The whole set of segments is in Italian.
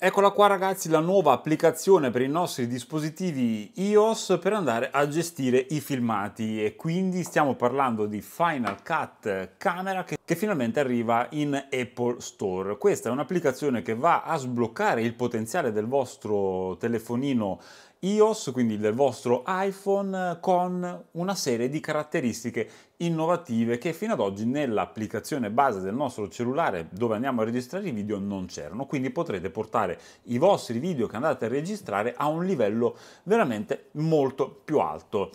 Eccola qua ragazzi la nuova applicazione per i nostri dispositivi iOS per andare a gestire i filmati e quindi stiamo parlando di Final Cut Camera che, che finalmente arriva in Apple Store. Questa è un'applicazione che va a sbloccare il potenziale del vostro telefonino iOS, quindi del vostro iPhone, con una serie di caratteristiche innovative che fino ad oggi nell'applicazione base del nostro cellulare dove andiamo a registrare i video non c'erano, quindi potrete portare i vostri video che andate a registrare a un livello veramente molto più alto.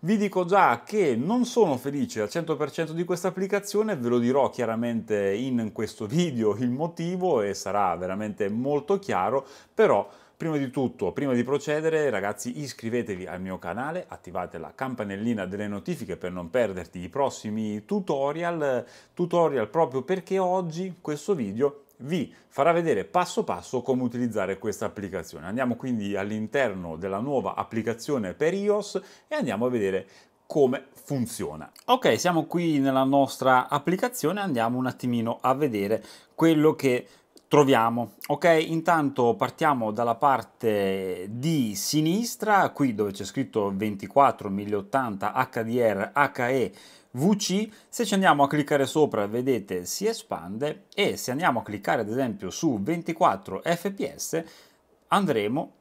Vi dico già che non sono felice al 100% di questa applicazione, ve lo dirò chiaramente in questo video il motivo e sarà veramente molto chiaro, però Prima di tutto, prima di procedere, ragazzi, iscrivetevi al mio canale, attivate la campanellina delle notifiche per non perderti i prossimi tutorial, tutorial proprio perché oggi questo video vi farà vedere passo passo come utilizzare questa applicazione. Andiamo quindi all'interno della nuova applicazione per iOS e andiamo a vedere come funziona. Ok, siamo qui nella nostra applicazione, andiamo un attimino a vedere quello che troviamo. Ok, intanto partiamo dalla parte di sinistra, qui dove c'è scritto 24 1080 HDR HE VC, se ci andiamo a cliccare sopra vedete si espande e se andiamo a cliccare ad esempio su 24 fps andremo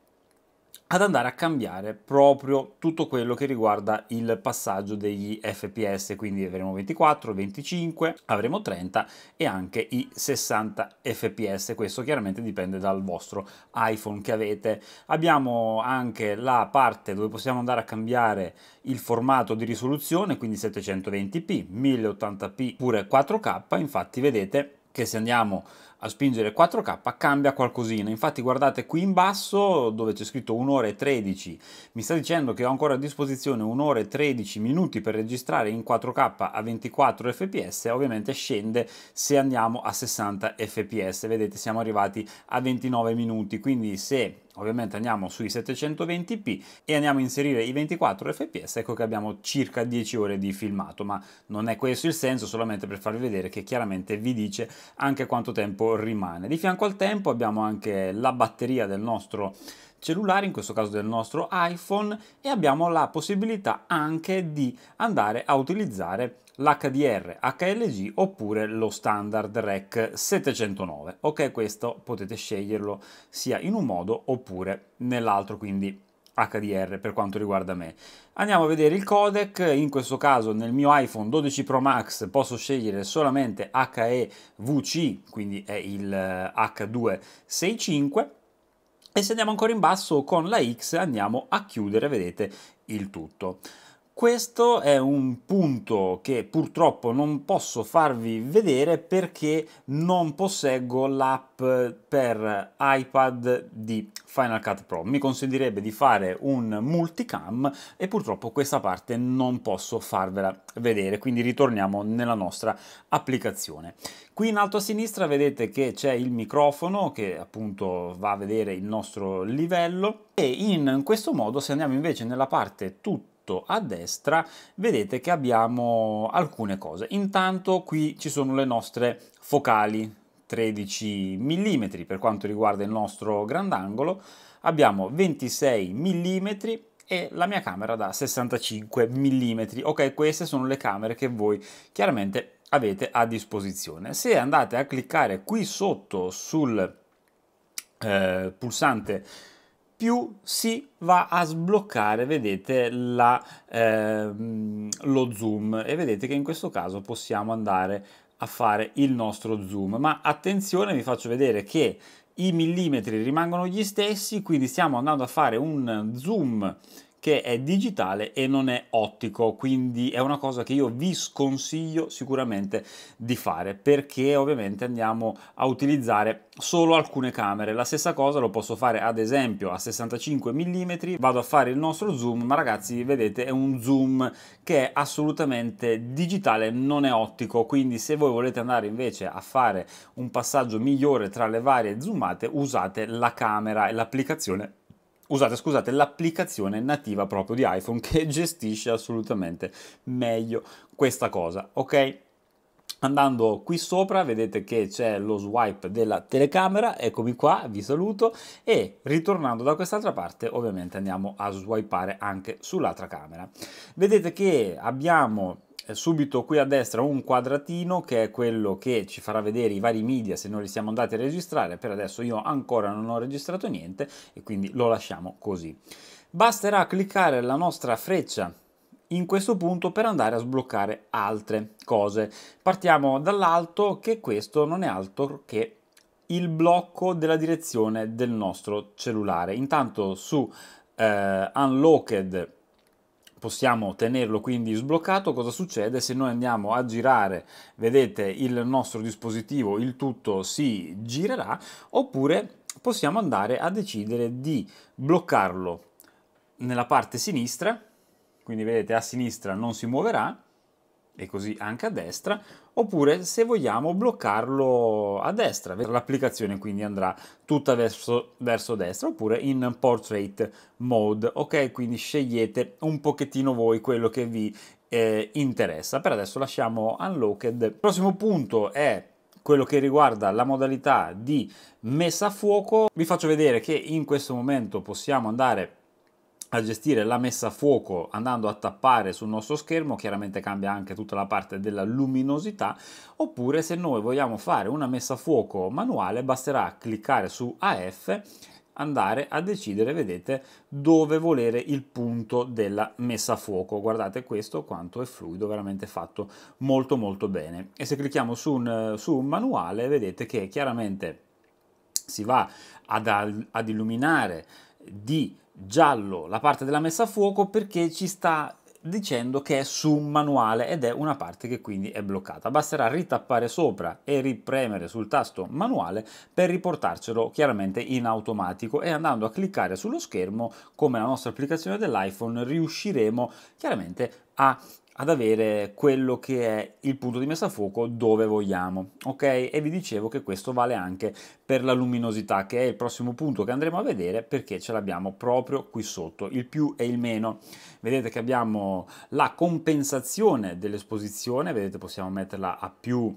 ad andare a cambiare proprio tutto quello che riguarda il passaggio degli fps quindi avremo 24 25 avremo 30 e anche i 60 fps questo chiaramente dipende dal vostro iphone che avete abbiamo anche la parte dove possiamo andare a cambiare il formato di risoluzione quindi 720p 1080p pure 4k infatti vedete che se andiamo a spingere 4K cambia qualcosina. Infatti guardate qui in basso dove c'è scritto 1 ora e 13. Mi sta dicendo che ho ancora a disposizione 1 ora e 13 minuti per registrare in 4K a 24 fps. Ovviamente scende se andiamo a 60 fps. Vedete siamo arrivati a 29 minuti. Quindi se ovviamente andiamo sui 720p e andiamo a inserire i 24 fps ecco che abbiamo circa 10 ore di filmato ma non è questo il senso solamente per farvi vedere che chiaramente vi dice anche quanto tempo rimane. Di fianco al tempo abbiamo anche la batteria del nostro cellulare, in questo caso del nostro iPhone, e abbiamo la possibilità anche di andare a utilizzare l'HDR HLG oppure lo standard REC 709. Ok, questo potete sceglierlo sia in un modo oppure nell'altro, quindi HDR per quanto riguarda me. Andiamo a vedere il codec, in questo caso nel mio iPhone 12 Pro Max posso scegliere solamente HEVC, quindi è il H265, eh, e se andiamo ancora in basso con la X andiamo a chiudere, vedete, il tutto. Questo è un punto che purtroppo non posso farvi vedere perché non posseggo l'app per iPad di Final Cut Pro. Mi consentirebbe di fare un multicam e purtroppo questa parte non posso farvela vedere, quindi ritorniamo nella nostra applicazione. Qui in alto a sinistra vedete che c'è il microfono che appunto va a vedere il nostro livello e in questo modo se andiamo invece nella parte tutta sotto a destra vedete che abbiamo alcune cose. Intanto qui ci sono le nostre focali 13 mm per quanto riguarda il nostro grandangolo, abbiamo 26 mm e la mia camera da 65 mm. Ok, queste sono le camere che voi chiaramente avete a disposizione. Se andate a cliccare qui sotto sul eh, pulsante più si va a sbloccare, vedete, la, eh, lo zoom e vedete che in questo caso possiamo andare a fare il nostro zoom. Ma attenzione, vi faccio vedere che i millimetri rimangono gli stessi, quindi stiamo andando a fare un zoom che è digitale e non è ottico, quindi è una cosa che io vi sconsiglio sicuramente di fare perché ovviamente andiamo a utilizzare solo alcune camere. La stessa cosa lo posso fare ad esempio a 65 mm, vado a fare il nostro zoom, ma ragazzi vedete è un zoom che è assolutamente digitale, non è ottico, quindi se voi volete andare invece a fare un passaggio migliore tra le varie zoomate usate la camera e l'applicazione usate, scusate, l'applicazione nativa proprio di iPhone che gestisce assolutamente meglio questa cosa, ok? Andando qui sopra vedete che c'è lo swipe della telecamera, eccomi qua, vi saluto e ritornando da quest'altra parte ovviamente andiamo a swipeare anche sull'altra camera. Vedete che abbiamo eh, subito qui a destra un quadratino che è quello che ci farà vedere i vari media se noi li siamo andati a registrare, per adesso io ancora non ho registrato niente e quindi lo lasciamo così. Basterà cliccare la nostra freccia in questo punto per andare a sbloccare altre cose. Partiamo dall'alto che questo non è altro che il blocco della direzione del nostro cellulare. Intanto su eh, Unlocked possiamo tenerlo quindi sbloccato, cosa succede se noi andiamo a girare, vedete il nostro dispositivo, il tutto si girerà, oppure possiamo andare a decidere di bloccarlo nella parte sinistra, quindi vedete a sinistra non si muoverà, e così anche a destra, oppure se vogliamo bloccarlo a destra, l'applicazione quindi andrà tutta verso, verso destra, oppure in portrait mode, ok? Quindi scegliete un pochettino voi quello che vi eh, interessa. Per adesso lasciamo unlocked. Il prossimo punto è quello che riguarda la modalità di messa a fuoco. Vi faccio vedere che in questo momento possiamo andare a gestire la messa a fuoco andando a tappare sul nostro schermo, chiaramente cambia anche tutta la parte della luminosità, oppure se noi vogliamo fare una messa a fuoco manuale basterà cliccare su AF andare a decidere, vedete, dove volere il punto della messa a fuoco. Guardate questo quanto è fluido, veramente fatto molto molto bene. E se clicchiamo su un, su un manuale, vedete che chiaramente si va ad, ad illuminare di giallo la parte della messa a fuoco perché ci sta dicendo che è su un manuale ed è una parte che quindi è bloccata. Basterà ritappare sopra e ripremere sul tasto manuale per riportarcelo chiaramente in automatico e andando a cliccare sullo schermo come la nostra applicazione dell'iPhone riusciremo chiaramente a ad avere quello che è il punto di messa a fuoco dove vogliamo, ok? E vi dicevo che questo vale anche per la luminosità, che è il prossimo punto che andremo a vedere perché ce l'abbiamo proprio qui sotto, il più e il meno. Vedete che abbiamo la compensazione dell'esposizione, vedete possiamo metterla a più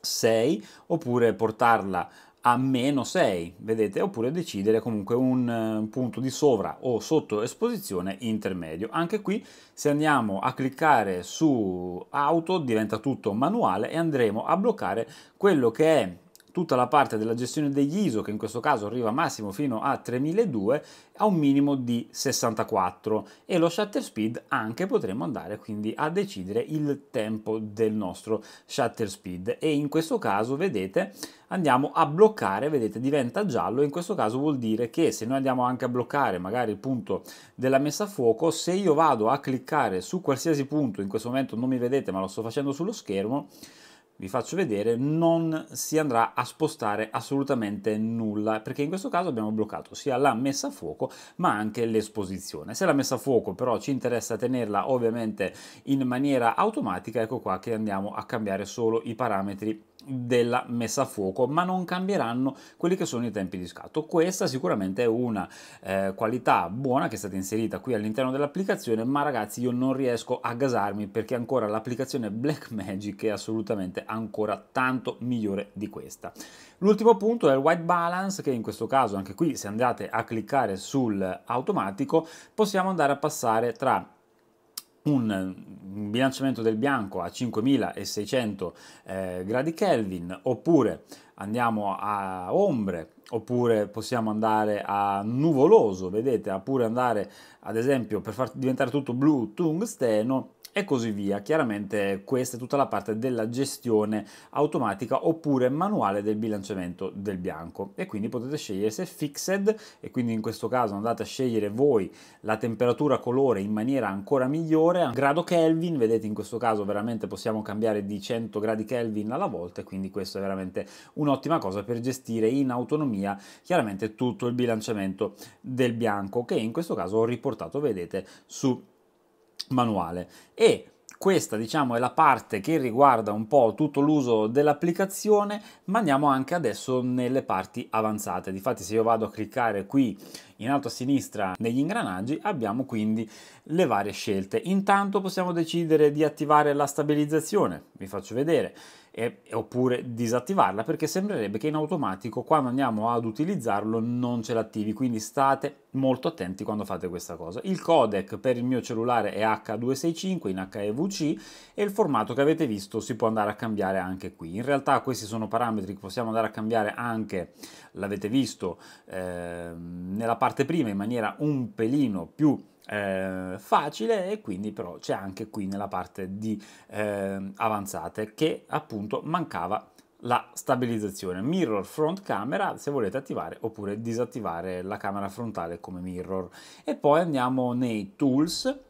6 oppure portarla a a meno 6, vedete, oppure decidere comunque eh, un punto di sovra o sotto esposizione intermedio. Anche qui se andiamo a cliccare su auto diventa tutto manuale e andremo a bloccare quello che è tutta la parte della gestione degli ISO, che in questo caso arriva massimo fino a 3002, a un minimo di 64 e lo shutter speed anche potremo andare quindi a decidere il tempo del nostro shutter speed e in questo caso vedete andiamo a bloccare, vedete diventa giallo, in questo caso vuol dire che se noi andiamo anche a bloccare magari il punto della messa a fuoco, se io vado a cliccare su qualsiasi punto, in questo momento non mi vedete ma lo sto facendo sullo schermo, vi faccio vedere, non si andrà a spostare assolutamente nulla, perché in questo caso abbiamo bloccato sia la messa a fuoco ma anche l'esposizione. Se la messa a fuoco però ci interessa tenerla ovviamente in maniera automatica, ecco qua che andiamo a cambiare solo i parametri della messa a fuoco, ma non cambieranno quelli che sono i tempi di scatto. Questa sicuramente è una eh, qualità buona che è stata inserita qui all'interno dell'applicazione, ma ragazzi io non riesco a gasarmi perché ancora l'applicazione Blackmagic è assolutamente ancora tanto migliore di questa. L'ultimo punto è il white balance che in questo caso anche qui se andate a cliccare sul automatico possiamo andare a passare tra un bilanciamento del bianco a 5600 eh, gradi Kelvin oppure andiamo a ombre oppure possiamo andare a nuvoloso vedete oppure andare ad esempio per far diventare tutto blu tungsteno e così via. Chiaramente questa è tutta la parte della gestione automatica oppure manuale del bilanciamento del bianco e quindi potete scegliere se fixed e quindi in questo caso andate a scegliere voi la temperatura colore in maniera ancora migliore a grado Kelvin, vedete in questo caso veramente possiamo cambiare di 100 gradi Kelvin alla volta e quindi questo è veramente un'ottima cosa per gestire in autonomia chiaramente tutto il bilanciamento del bianco che in questo caso ho riportato vedete su manuale e questa diciamo è la parte che riguarda un po' tutto l'uso dell'applicazione ma andiamo anche adesso nelle parti avanzate difatti se io vado a cliccare qui in alto a sinistra negli ingranaggi abbiamo quindi le varie scelte. Intanto possiamo decidere di attivare la stabilizzazione, vi faccio vedere, e, oppure disattivarla perché sembrerebbe che in automatico quando andiamo ad utilizzarlo non ce l'attivi, quindi state molto attenti quando fate questa cosa. Il codec per il mio cellulare è H265 in HEVC e il formato che avete visto si può andare a cambiare anche qui. In realtà questi sono parametri che possiamo andare a cambiare anche, l'avete visto, eh, nella parte parte prima in maniera un pelino più eh, facile e quindi però c'è anche qui nella parte di eh, avanzate che appunto mancava la stabilizzazione mirror front camera se volete attivare oppure disattivare la camera frontale come mirror e poi andiamo nei tools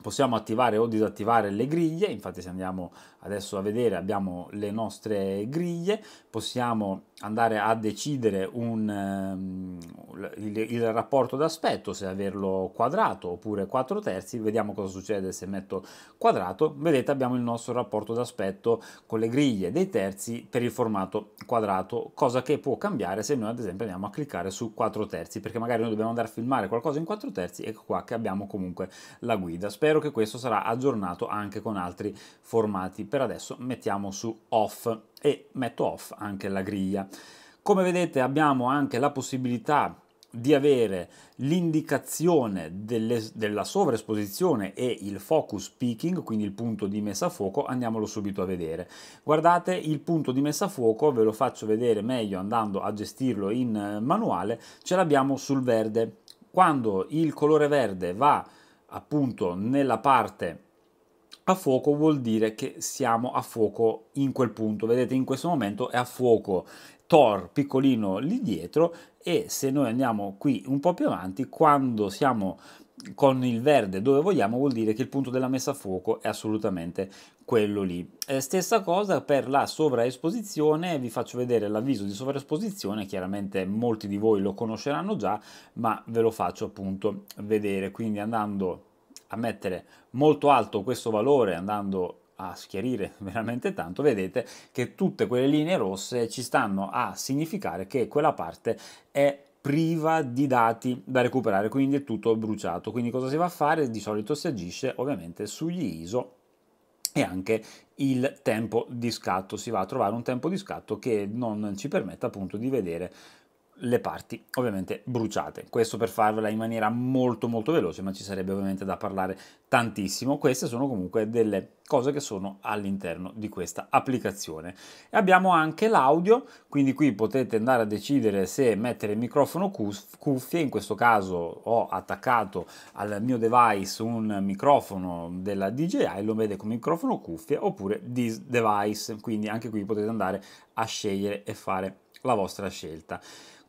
possiamo attivare o disattivare le griglie, infatti se andiamo adesso a vedere abbiamo le nostre griglie, possiamo andare a decidere un, ehm, il, il, rapporto d'aspetto, se averlo quadrato oppure 4 terzi, vediamo cosa succede se metto quadrato, vedete abbiamo il nostro rapporto d'aspetto con le griglie dei terzi per il formato quadrato, cosa che può cambiare se noi ad esempio andiamo a cliccare su 4 terzi, perché magari noi dobbiamo andare a filmare qualcosa in 4 terzi, ecco qua che abbiamo comunque la guida. Spero che questo sarà aggiornato anche con altri formati. Per adesso mettiamo su off e metto off anche la griglia. Come vedete abbiamo anche la possibilità di avere l'indicazione delle, della sovraesposizione e il focus peaking, quindi il punto di messa a fuoco, andiamolo subito a vedere. Guardate il punto di messa a fuoco, ve lo faccio vedere meglio andando a gestirlo in eh, manuale, ce l'abbiamo sul verde. Quando il colore verde va appunto nella parte a fuoco vuol dire che siamo a fuoco in quel punto, vedete in questo momento è a fuoco Thor piccolino lì dietro e se noi andiamo qui un po' più avanti, quando siamo con il verde dove vogliamo vuol dire che il punto della messa a fuoco è assolutamente quello lì. Eh, stessa cosa per la sovraesposizione, vi faccio vedere l'avviso di sovraesposizione, chiaramente molti di voi lo conosceranno già, ma ve lo faccio appunto vedere, quindi andando a mettere molto alto questo valore, andando a schiarire veramente tanto, vedete che tutte quelle linee rosse ci stanno a significare che quella parte è priva di dati da recuperare, quindi è tutto bruciato. Quindi cosa si va a fare? Di solito si agisce ovviamente sugli ISO e anche il tempo di scatto, si va a trovare un tempo di scatto che non ci permetta appunto di vedere le parti ovviamente bruciate. Questo per farvela in maniera molto molto veloce, ma ci sarebbe ovviamente da parlare tantissimo. Queste sono comunque delle cose che sono all'interno di questa applicazione. E abbiamo anche l'audio, quindi qui potete andare a decidere se mettere il microfono cuffie, in questo caso ho attaccato al mio device un microfono della DJI, lo vede come microfono cuffie oppure this device, quindi anche qui potete andare a scegliere e fare la vostra scelta.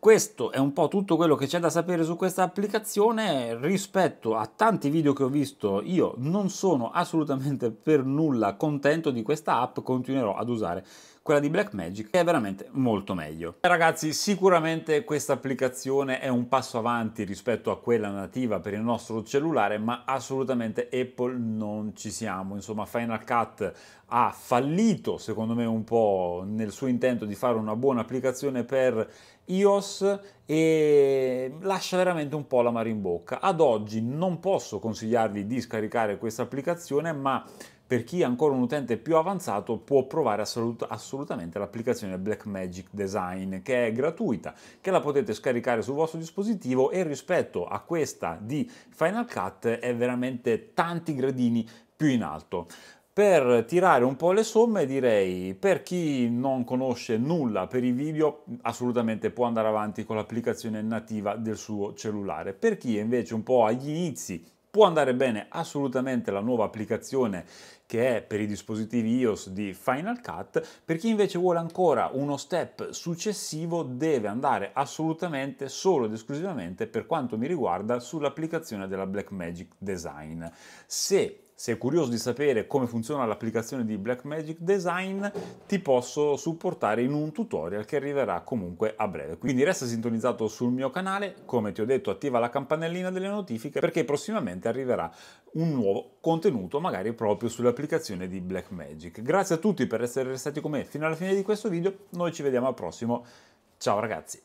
Questo è un po' tutto quello che c'è da sapere su questa applicazione rispetto a tanti video che ho visto io non sono assolutamente per nulla contento di questa app continuerò ad usare quella di Blackmagic che è veramente molto meglio. Eh, ragazzi sicuramente questa applicazione è un passo avanti rispetto a quella nativa per il nostro cellulare ma assolutamente Apple non ci siamo, insomma Final Cut ha fallito secondo me un po' nel suo intento di fare una buona applicazione per iOS e lascia veramente un po' la mare in bocca. Ad oggi non posso consigliarvi di scaricare questa applicazione ma per chi è ancora un utente più avanzato può provare assolut- assolutamente l'applicazione Blackmagic Design che è gratuita, che la potete scaricare sul vostro dispositivo e rispetto a questa di Final Cut è veramente tanti gradini più in alto. Per tirare un po' le somme direi per chi non conosce nulla per i video assolutamente può andare avanti con l'applicazione nativa del suo cellulare, per chi è invece un po' agli inizi Può andare bene assolutamente la nuova applicazione che è per i dispositivi iOS di Final Cut, per chi invece vuole ancora uno step successivo deve andare assolutamente solo ed esclusivamente per quanto mi riguarda sull'applicazione della Blackmagic Design. Se se è curioso di sapere come funziona l'applicazione di Blackmagic Design, ti posso supportare in un tutorial che arriverà comunque a breve. Quindi resta sintonizzato sul mio canale, come ti ho detto attiva la campanellina delle notifiche perché prossimamente arriverà un nuovo contenuto magari proprio sull'applicazione di Blackmagic. Grazie a tutti per essere restati con me fino alla fine di questo video, noi ci vediamo al prossimo, ciao ragazzi!